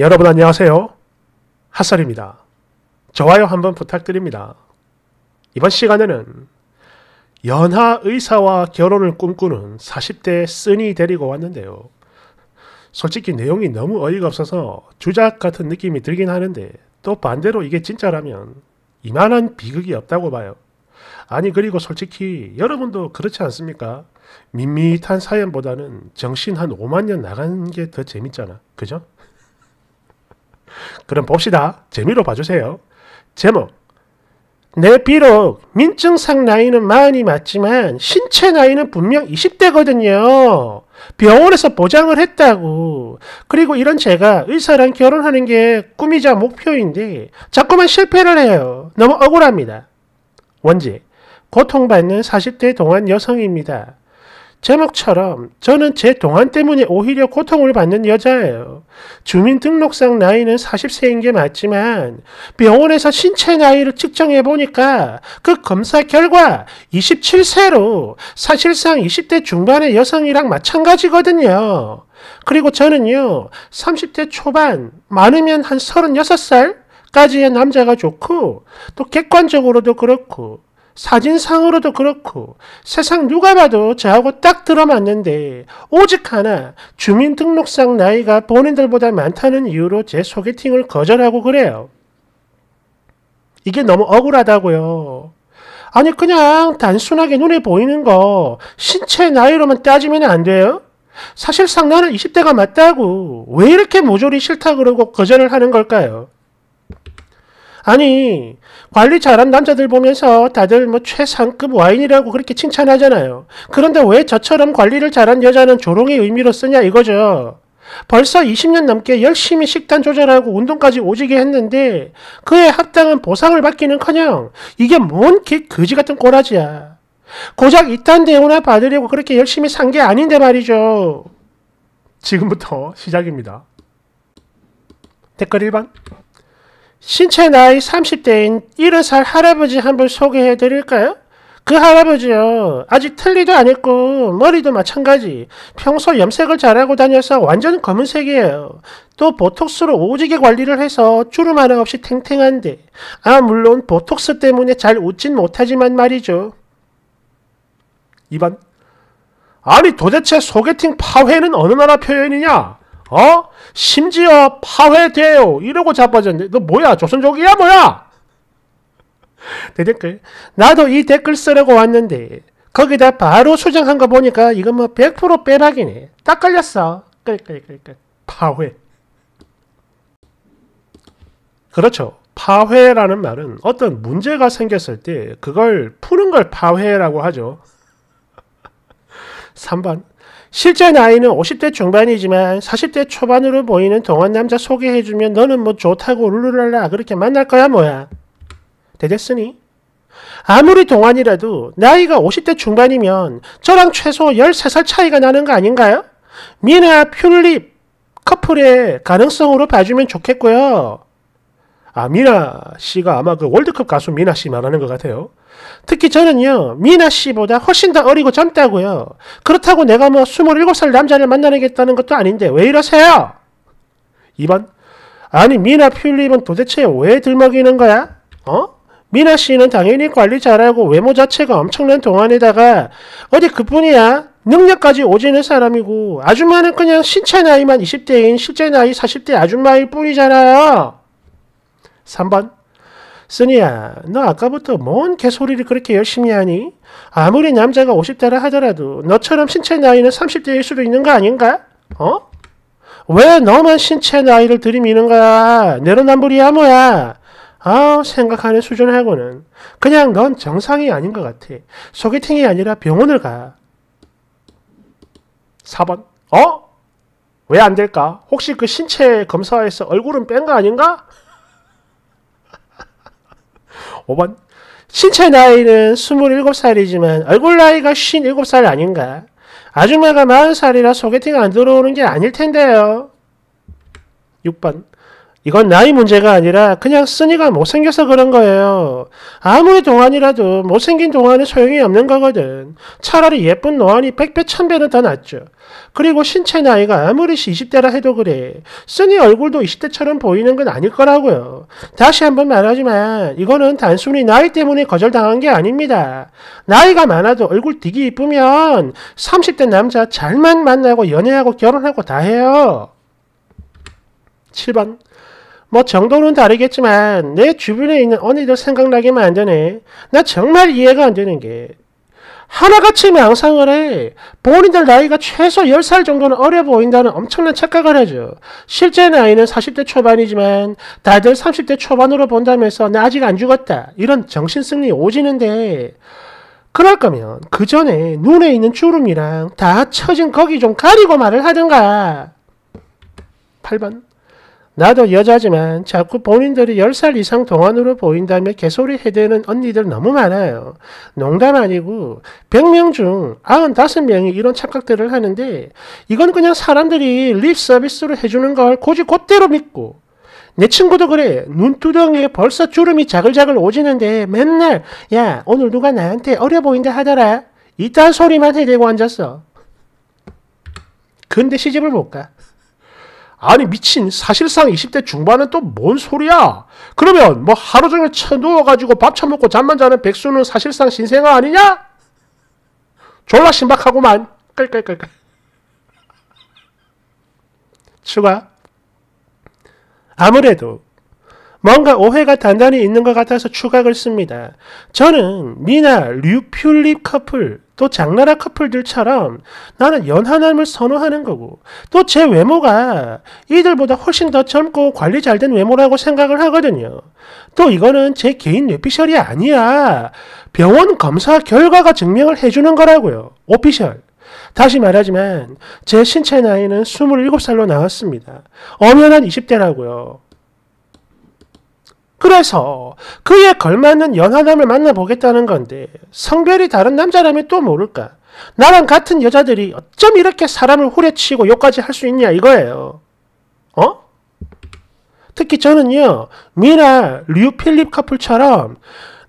여러분 안녕하세요. 핫설입니다. 저와요 한번 부탁드립니다. 이번 시간에는 연하 의사와 결혼을 꿈꾸는 40대 쓰니 데리고 왔는데요. 솔직히 내용이 너무 어이가 없어서 주작 같은 느낌이 들긴 하는데 또 반대로 이게 진짜라면 이만한 비극이 없다고 봐요. 아니 그리고 솔직히 여러분도 그렇지 않습니까? 밋밋한 사연보다는 정신 한 5만 년 나간 게 더 재밌잖아. 그죠? 그럼 봅시다. 재미로 봐주세요. 제목 내 비록 민증상 나이는 마이 맞지만 신체 나이는 분명 20대거든요. 병원에서 보장을 했다고. 그리고 이런 제가 의사랑 결혼하는 게 꿈이자 목표인데 자꾸만 실패를 해요. 너무 억울합니다. 원지, 고통받는 40대 동안 여성입니다. 제목처럼 저는 제 동안 때문에 오히려 고통을 받는 여자예요. 주민등록상 나이는 40세인 게 맞지만 병원에서 신체 나이를 측정해 보니까 그 검사 결과 27세로 사실상 20대 중반의 여성이랑 마찬가지거든요. 그리고 저는요, 30대 초반, 많으면 한 36살? 까지의 남자가 좋고, 또 객관적으로도 그렇고, 사진상으로도 그렇고 세상 누가 봐도 저하고 딱 들어맞는데 오직 하나 주민등록상 나이가 본인들보다 많다는 이유로 제 소개팅을 거절하고 그래요. 이게 너무 억울하다고요. 아니 그냥 단순하게 눈에 보이는 거 신체 나이로만 따지면 안 돼요? 사실상 나는 20대가 맞다고 왜 이렇게 모조리 싫다 그러고 거절을 하는 걸까요? 아니 관리 잘한 남자들 보면서 다들 뭐 최상급 와인이라고 그렇게 칭찬하잖아요. 그런데 왜 저처럼 관리를 잘한 여자는 조롱의 의미로 쓰냐 이거죠. 벌써 20년 넘게 열심히 식단 조절하고 운동까지 오지게 했는데 그의 합당한 보상을 받기는커녕 이게 뭔 개 거지 같은 꼬라지야. 고작 이딴 대우나 받으려고 그렇게 열심히 산 게 아닌데 말이죠. 지금부터 시작입니다. 댓글 1번 신체 나이 30대인 70살 할아버지 한 분 소개해 드릴까요? 그 할아버지요. 아직 틀리도안 했고 머리도 마찬가지. 평소 염색을 잘하고 다녀서 완전 검은색이에요. 또 보톡스로 오지게 관리를 해서 주름 하나 없이 탱탱한데. 아 물론 보톡스 때문에 잘 웃진 못하지만 말이죠. 2번 아니 도대체 소개팅 파회는 어느 나라 표현이냐? 어? 심지어 파회돼요. 이러고 자빠졌는데 너 뭐야? 조선족이야 뭐야? 대댓글. 나도 이 댓글 쓰려고 왔는데 거기다 바로 수정한 거 보니까 이건 뭐 100% 빼락이네. 딱 걸렸어. 끌끌끌끌. 파회. 그렇죠. 파회라는 말은 어떤 문제가 생겼을 때 그걸 푸는 걸 파회라고 하죠. 3번 실제 나이는 50대 중반이지만 40대 초반으로 보이는 동안 남자 소개해주면 너는 뭐 좋다고 룰루랄라 그렇게 만날 거야 뭐야. 되댔으니 아무리 동안이라도 나이가 50대 중반이면 저랑 최소 13살 차이가 나는 거 아닌가요? 미나 퓰립 커플의 가능성으로 봐주면 좋겠고요. 아, 미나 씨가 아마 그 월드컵 가수 미나 씨 말하는 것 같아요. 특히 저는요, 미나 씨보다 훨씬 더 어리고 젊다고요. 그렇다고 내가 뭐 27살 남자를 만나겠다는 것도 아닌데 왜 이러세요? 2번. 아니, 미나 필립은 도대체 왜 들먹이는 거야? 어? 미나 씨는 당연히 관리 잘하고 외모 자체가 엄청난 동안에다가 어디 그뿐이야. 능력까지 오지는 사람이고 아줌마는 그냥 신체 나이만 20대인 실제 나이 40대 아줌마일 뿐이잖아요. 3번 쓰니야, 너 아까부터 뭔 개소리를 그렇게 열심히 하니? 아무리 남자가 50대라 하더라도 너처럼 신체 나이는 30대일 수도 있는 거 아닌가? 어? 왜 너만 신체 나이를 들이미는 거야? 내로남불이야 뭐야? 아 생각하는 수준하고는 그냥 넌 정상이 아닌 것 같아. 소개팅이 아니라 병원을 가. 4번 어? 왜 안 될까? 혹시 그 신체 검사에서 얼굴은 뺀 거 아닌가? 5번. 신체 나이는 27살이지만 얼굴 나이가 57살 아닌가? 아줌마가 40살이라 소개팅 안 들어오는 게 아닐 텐데요. 6번. 이건 나이 문제가 아니라 그냥 쓰니가 못생겨서 그런 거예요. 아무리 동안이라도 못생긴 동안은 소용이 없는 거거든. 차라리 예쁜 노안이 100배, 1000배는 더 낫죠. 그리고 신체 나이가 아무리 20대라 해도 그래. 쓰니 얼굴도 20대처럼 보이는 건 아닐 거라고요. 다시 한번 말하지만 이거는 단순히 나이 때문에 거절당한 게 아닙니다. 나이가 많아도 얼굴 되게 이쁘면 30대 남자 잘만 만나고 연애하고 결혼하고 다 해요. 7번 뭐 정도는 다르겠지만 내 주변에 있는 언니들 생각나게 만드네. 나 정말 이해가 안 되는 게 하나같이 망상을 해. 본인들 나이가 최소 10살 정도는 어려 보인다는 엄청난 착각을 하죠. 실제 나이는 40대 초반이지만 다들 30대 초반으로 본다면서 나 아직 안 죽었다. 이런 정신승리 오지는데 그럴 거면 그 전에 눈에 있는 주름이랑 다 처진 거기 좀 가리고 말을 하든가. 8번. 나도 여자지만 자꾸 본인들이 10살 이상 동안으로 보인다며 개소리 해대는 언니들 너무 많아요. 농담 아니고 100명 중 95명이 이런 착각들을 하는데 이건 그냥 사람들이 립 서비스로 해주는 걸고이 곧대로 믿고 내 친구도 그래. 눈두덩이에 벌써 주름이 자글자글 오지는데 맨날 야 오늘 누가 나한테 어려 보인다 하더라. 이딴 소리만 해대고 앉았어. 근데 시집을 볼까? 아니 미친 사실상 20대 중반은 또 뭔 소리야? 그러면 뭐 하루 종일 누워가지고밥 처먹고 잠만 자는 백수는 사실상 신생아 아니냐? 졸라 신박하고만 끌끌끌끌 추가 아무래도 뭔가 오해가 단단히 있는 것 같아서 추각을 씁니다. 저는 미나, 류퓰립 커플, 또 장나라 커플들처럼 나는 연하남을 선호하는 거고 또 제 외모가 이들보다 훨씬 더 젊고 관리 잘 된 외모라고 생각을 하거든요. 또 이거는 제 개인 뇌피셜이 아니야. 병원 검사 결과가 증명을 해주는 거라고요. 오피셜. 다시 말하지만 제 신체 나이는 27살로 나왔습니다. 엄연한 20대라고요. 그래서 그에 걸맞는 연하남을 만나보겠다는 건데 성별이 다른 남자라면 또 모를까. 나랑 같은 여자들이 어쩜 이렇게 사람을 후려치고 욕까지 할 수 있냐 이거예요. 어? 특히 저는요. 미나 류필립 커플처럼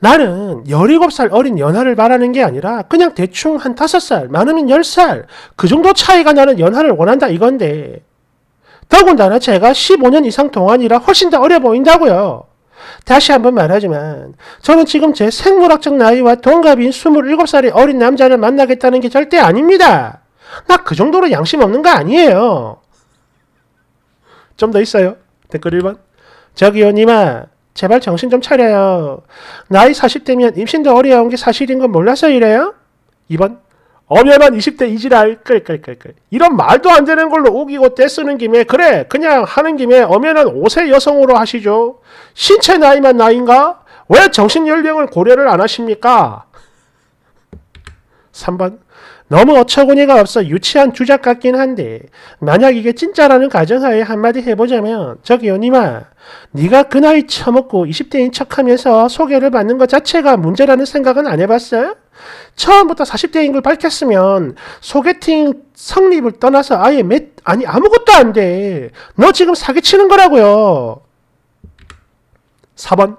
나는 17살 어린 연하를 바라는게 아니라 그냥 대충 한 5살, 많으면 10살 그 정도 차이가 나는 연하를 원한다 이건데 더군다나 제가 15년 이상 동안이라 훨씬 더 어려 보인다고요. 다시 한번 말하지만 저는 지금 제 생물학적 나이와 동갑인 27살의 어린 남자를 만나겠다는 게 절대 아닙니다. 나 그 정도로 양심 없는 거 아니에요. 좀 더 있어요. 댓글 1번. 저기요 님아 제발 정신 좀 차려요. 나이 40대면 임신도 어려운 게 사실인 건 몰라서 이래요? 2번. 엄연한 20대 이지랄 끌끌끌끌 이런 말도 안 되는 걸로 우기고 떼쓰는 김에 그래 그냥 하는 김에 엄연한 5세 여성으로 하시죠. 신체 나이만 나인가? 왜 정신 연령을 고려를 안 하십니까? 3번 너무 어처구니가 없어 유치한 주작 같긴 한데 만약 이게 진짜라는 가정하에 한마디 해보자면 저기요 니마 네가 그 나이 처먹고 20대인 척하면서 소개를 받는 것 자체가 문제라는 생각은 안 해봤어요? 처음부터 40대인 걸 밝혔으면 소개팅 성립을 떠나서 아예 몇, 아니 아무것도 안 돼. 너 지금 사기치는 거라고요. 4번.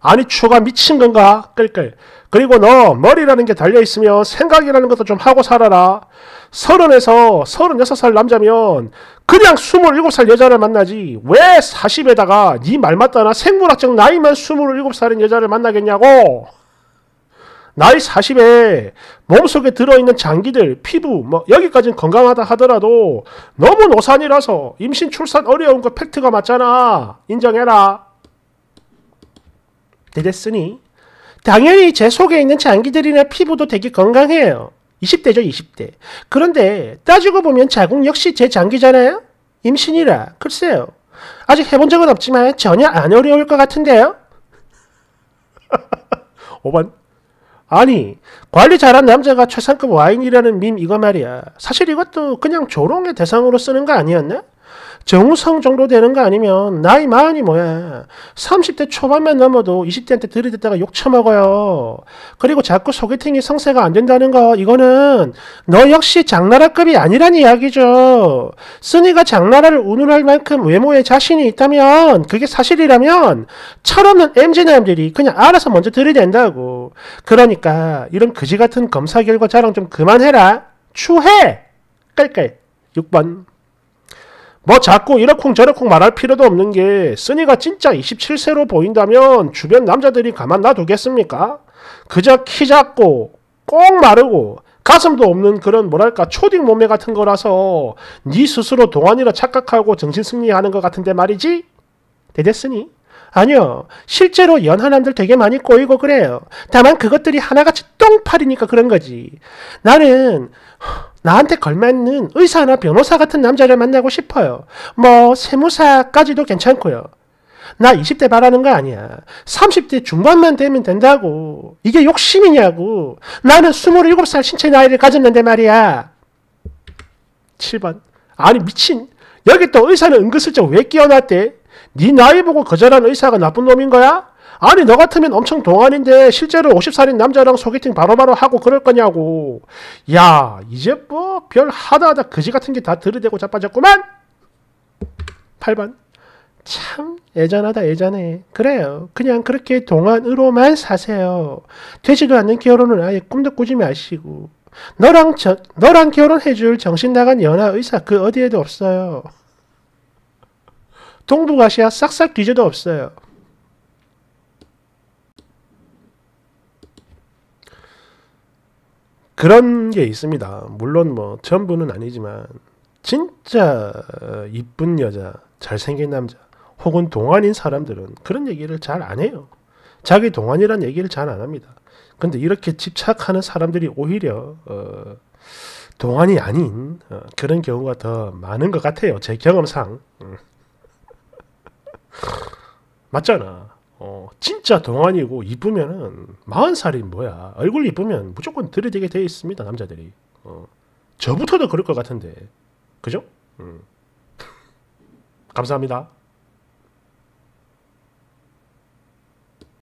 아니 추가 미친 건가? 끌끌. 그리고 너 머리라는 게 달려있으면 생각이라는 것도 좀 하고 살아라. 서른에서 서른여섯 살 남자면 그냥 스물일곱 살 여자를 만나지 왜 40에다가 네 말 맞다나 생물학적 나이만 스물일곱 살인 여자를 만나겠냐고. 나이 40에 몸속에 들어있는 장기들, 피부, 뭐, 여기까지는 건강하다 하더라도 너무 노산이라서 임신, 출산 어려운 거 팩트가 맞잖아. 인정해라. 되으니 당연히 제 속에 있는 장기들이나 피부도 되게 건강해요. 20대죠, 20대. 그런데 따지고 보면 자궁 역시 제 장기잖아요? 임신이라, 글쎄요. 아직 해본 적은 없지만 전혀 안 어려울 것 같은데요? 오반 아니 관리 잘한 남자가 최상급 와인이라는 밈 이거 말이야. 사실 이것도 그냥 조롱의 대상으로 쓰는 거 아니었나? 정성 정도 되는 거 아니면 나이 많이 뭐야. 30대 초반만 넘어도 20대한테 들이댔다가 욕 처먹어요. 그리고 자꾸 소개팅이 성세가 안 된다는 거 이거는 너 역시 장나라급이 아니란 이야기죠. 쓰니가 장나라를 운운할 만큼 외모에 자신이 있다면 그게 사실이라면 철없는 MZ남들이 그냥 알아서 먼저 들이댄다고. 그러니까 이런 그지 같은 검사 결과 자랑 좀 그만해라. 추해! 깔깔. 6번. 뭐 자꾸 이러쿵 저러쿵 말할 필요도 없는 게 쓰니가 진짜 27세로 보인다면 주변 남자들이 가만 놔두겠습니까? 그저 키 작고 꼭 마르고 가슴도 없는 그런 뭐랄까 초딩 몸매 같은 거라서 네 스스로 동안이라 착각하고 정신승리하는 것 같은데 말이지? 대됐으니? 아니요. 실제로 연하남들 되게 많이 꼬이고 그래요. 다만 그것들이 하나같이 똥팔이니까 그런 거지. 나는 나한테 걸맞는 의사나 변호사 같은 남자를 만나고 싶어요. 뭐 세무사까지도 괜찮고요. 나 20대 바라는 거 아니야. 30대 중반만 되면 된다고. 이게 욕심이냐고. 나는 27살 신체 나이를 가졌는데 말이야. 7번. 아니 미친. 여기 또 의사는 은근슬쩍 왜 끼어놨대? 네 나이 보고 거절한 의사가 나쁜 놈인 거야? 아니 너 같으면 엄청 동안인데 실제로 50살인 남자랑 소개팅 바로바로 바로 하고 그럴 거냐고. 야 이제 뭐 별 하다하다 그지 같은 게 다 들이대고 자빠졌구만. 8번. 참 애잔하다 애잔해. 그래요. 그냥 그렇게 동안으로만 사세요. 되지도 않는 결혼은 아예 꿈도 꾸지 마시고. 너랑 저, 너랑 결혼해줄 정신 나간 연하 의사 그 어디에도 없어요. 동북아시아 싹싹 뒤져도 없어요. 그런 게 있습니다. 물론 뭐 전부는 아니지만 진짜 이쁜 여자, 잘생긴 남자 혹은 동안인 사람들은 그런 얘기를 잘 안 해요. 자기 동안이란 얘기를 잘 안 합니다. 근데 이렇게 집착하는 사람들이 오히려 어, 동안이 아닌 어, 그런 경우가 더 많은 것 같아요. 제 경험상. 음. 맞잖아. 어, 진짜 동안이고 이쁘면은 40살이 뭐야. 얼굴 이쁘면 무조건 들이대게 돼 있습니다. 남자들이. 어. 저부터도 그럴 것 같은데. 그죠? 음. 감사합니다.